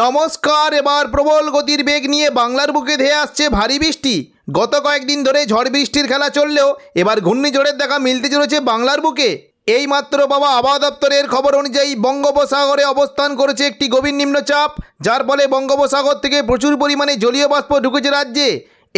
নমস্কার এবার প্রবল গতির বেগ নিয়ে বাংলার বুকে ধেয়ে আসছে ভারী বৃষ্টি গত কয়েকদিন ধরে ঝড় বৃষ্টির খেলা চললেও এবার ঘূর্ণিঝড়ের দেখা মিলতে চলেছে বাংলার বুকে এইমাত্র বাবা আবহাওয়া দপ্তরের খবর অনুযায়ী বঙ্গোপসাগরে অবস্থান করেছে একটি গভীর নিম্নচাপ যার ফলে বঙ্গোপসাগর থেকে প্রচুর পরিমাণে জলীয় বাষ্প ঢুকেছে রাজ্যে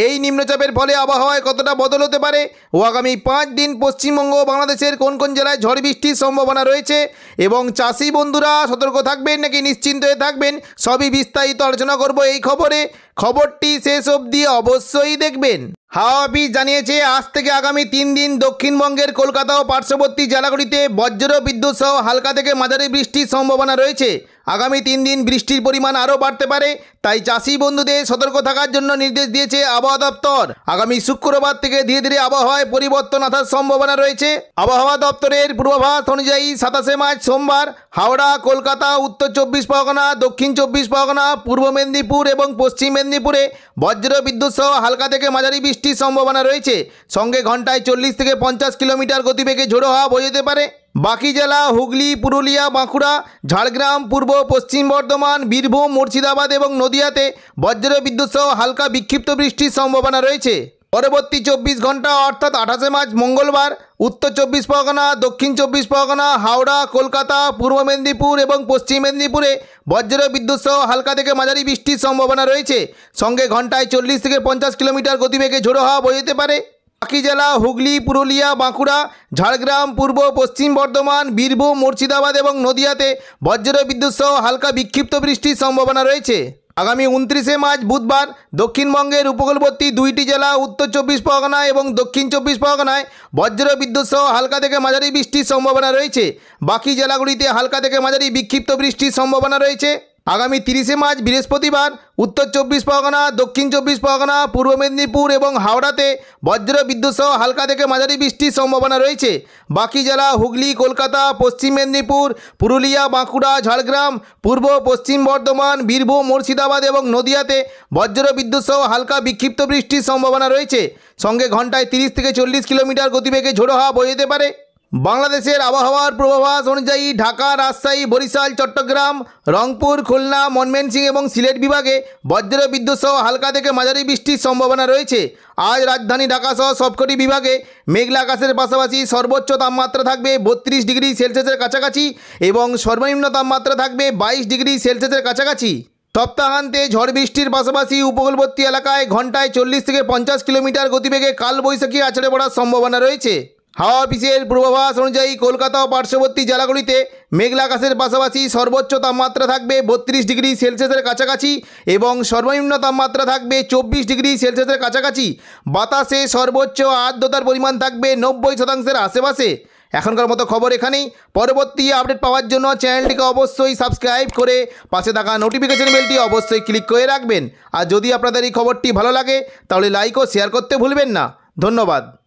এই নিম্নচাপের ফলে আবহাওয়ায় কতটা বদল হতে পারে ও আগামী পাঁচ দিন পশ্চিমবঙ্গ ও বাংলাদেশের কোন কোন জেলায় ঝড় বৃষ্টির সম্ভাবনা রয়েছে এবং চাষি বন্ধুরা সতর্ক থাকবেন নাকি নিশ্চিন্ত হয়ে থাকবেন সবই বিস্তারিত আলোচনা করব এই খবরে খবরটি শেষ অবধি অবশ্যই দেখবেন হাওয়া অফিস জানিয়েছে আজ থেকে আগামী তিন দিন দক্ষিণবঙ্গের কলকাতা ও পার্শ্ববর্তী জেলাগুলিতে বজ্র বিদ্যুৎ সহ হালকা থেকে মাঝারি বৃষ্টির সম্ভাবনা রয়েছে আগামী তিন দিন বৃষ্টির পরিমাণ আরও বাড়তে পারে তাই চাষি বন্ধুদের সতর্ক থাকার জন্য নির্দেশ দিয়েছে আবহাওয়া দপ্তর আগামী শুক্রবার থেকে ধীরে ধীরে আবহাওয়ায় পরিবর্তন আসার সম্ভাবনা রয়েছে আবহাওয়া দপ্তরের পূর্বাভাস অনুযায়ী সাতাশে মার্চ সোমবার হাওড়া কলকাতা উত্তর চব্বিশ পরগনা দক্ষিণ চব্বিশ পরগনা পূর্ব মেদিনীপুর এবং পশ্চিম মেদিনীপুরে বজ্র বিদ্যুৎ সহ হালকা থেকে মাঝারি বৃষ্টির সম্ভাবনা রয়েছে সঙ্গে ঘন্টায় চল্লিশ থেকে পঞ্চাশ কিলোমিটার গতিবেগে ঝোড়ো হওয়া বোঝাতে পারে বাকি জেলা হুগলি পুরুলিয়া বাঁকুড়া ঝাড়গ্রাম পূর্ব পশ্চিম বর্ধমান বীরভূম মুর্শিদাবাদ এবং নদিয়াতে বজ্র বিদ্যুৎ সহ হালকা বিক্ষিপ্ত বৃষ্টির সম্ভাবনা রয়েছে পরবর্তী চব্বিশ ঘন্টা অর্থাৎ আঠাশে মার্চ মঙ্গলবার উত্তর চব্বিশ পরগনা দক্ষিণ চব্বিশ পরগনা হাওড়া কলকাতা পূর্ব মেদিনীপুর এবং পশ্চিম মেদিনীপুরে বজ্র বিদ্যুৎ সহ হালকা থেকে মাঝারি বৃষ্টির সম্ভাবনা রয়েছে সঙ্গে ঘন্টায় চল্লিশ থেকে পঞ্চাশ কিলোমিটার গতিবেগে ঝোড়ো হওয়া বই পারে বাকি জেলা হুগলি পুরুলিয়া বাঁকুড়া ঝাড়গ্রাম পূর্ব পশ্চিম বর্ধমান বীরভূম মুর্শিদাবাদ এবং নদিয়াতে বজ্র বিদ্যুৎ সহ হালকা বিক্ষিপ্ত বৃষ্টির সম্ভাবনা রয়েছে আগামী উনত্রিশে মার্চ বুধবার দক্ষিণবঙ্গের উপকূলবর্তী দুইটি জেলা উত্তর চব্বিশ পরগনা এবং দক্ষিণ চব্বিশ পরগনায় বজ্র বিদ্যুৎ সহ হালকা থেকে মাঝারি বৃষ্টির সম্ভাবনা রয়েছে বাকি জেলাগুলিতে হালকা থেকে মাঝারি বিক্ষিপ্ত বৃষ্টির সম্ভাবনা রয়েছে আগামী তিরিশে মার্চ বৃহস্পতিবার উত্তর চব্বিশ পরগনা দক্ষিণ চব্বিশ পরগনা পূর্ব মেদিনীপুর এবং হাওড়াতে বজ্র বিদ্যুৎসহ হালকা থেকে মাঝারি বৃষ্টির সম্ভাবনা রয়েছে বাকি জেলা হুগলি কলকাতা পশ্চিম মেদিনীপুর পুরুলিয়া বাঁকুড়া ঝাড়গ্রাম পূর্ব পশ্চিম বর্ধমান বীরভূম মুর্শিদাবাদ এবং নদিয়াতে বজ্র বিদ্যুৎসহ হালকা বিক্ষিপ্ত বৃষ্টির সম্ভাবনা রয়েছে সঙ্গে ঘন্টায় তিরিশ থেকে চল্লিশ কিলোমিটার গতিবেগে ঝোড়ো হাওয়া বয়ে যেতে পারে বাংলাদেশের আবহাওয়ার পূর্বাভাস অনুযায়ী ঢাকা রাজশাহী বরিশাল চট্টগ্রাম রংপুর খুলনা মনমেনসিং এবং সিলেট বিভাগে বজ্র বিদ্যুৎ সহ হালকা থেকে মাঝারি বৃষ্টির সম্ভাবনা রয়েছে আজ রাজধানী ঢাকাসহ সবকটি বিভাগে মেঘলা আকাশের পাশাপাশি সর্বোচ্চ তাপমাত্রা থাকবে বত্রিশ ডিগ্রি সেলসিয়াসের কাছাকাছি এবং সর্বনিম্ন তাপমাত্রা থাকবে বাইশ ডিগ্রি সেলসিয়াসের কাছাকাছি সপ্তাহান্তে ঝড় বৃষ্টির পাশাপাশি উপকূলবর্তী এলাকায় ঘন্টায় চল্লিশ থেকে পঞ্চাশ কিলোমিটার গতিবেগে কালবৈশাখী আছড়ে পড়ার সম্ভাবনা রয়েছে হাওয়া অফিসের পূর্বাভাস অনুযায়ী কলকাতা ও পার্শ্ববর্তী জেলাগুলিতে মেঘলা আকাশের পাশাপাশি সর্বোচ্চ তাপমাত্রা থাকবে বত্রিশ ডিগ্রি সেলসিয়াসের কাছাকাছি এবং সর্বনিম্ন তাপমাত্রা থাকবে চব্বিশ ডিগ্রি সেলসিয়াসের কাছাকাছি বাতাসে সর্বোচ্চ আর্দ্রতার পরিমাণ থাকবে নব্বই শতাংশের আশেপাশে এখনকার মতো খবর এখানেই পরবর্তী আপডেট পাওয়ার জন্য চ্যানেলটিকে অবশ্যই সাবস্ক্রাইব করে পাশে থাকা নোটিফিকেশন বেলটি অবশ্যই ক্লিক করে রাখবেন আর যদি আপনাদের এই খবরটি ভালো লাগে তাহলে লাইক ও শেয়ার করতে ভুলবেন না ধন্যবাদ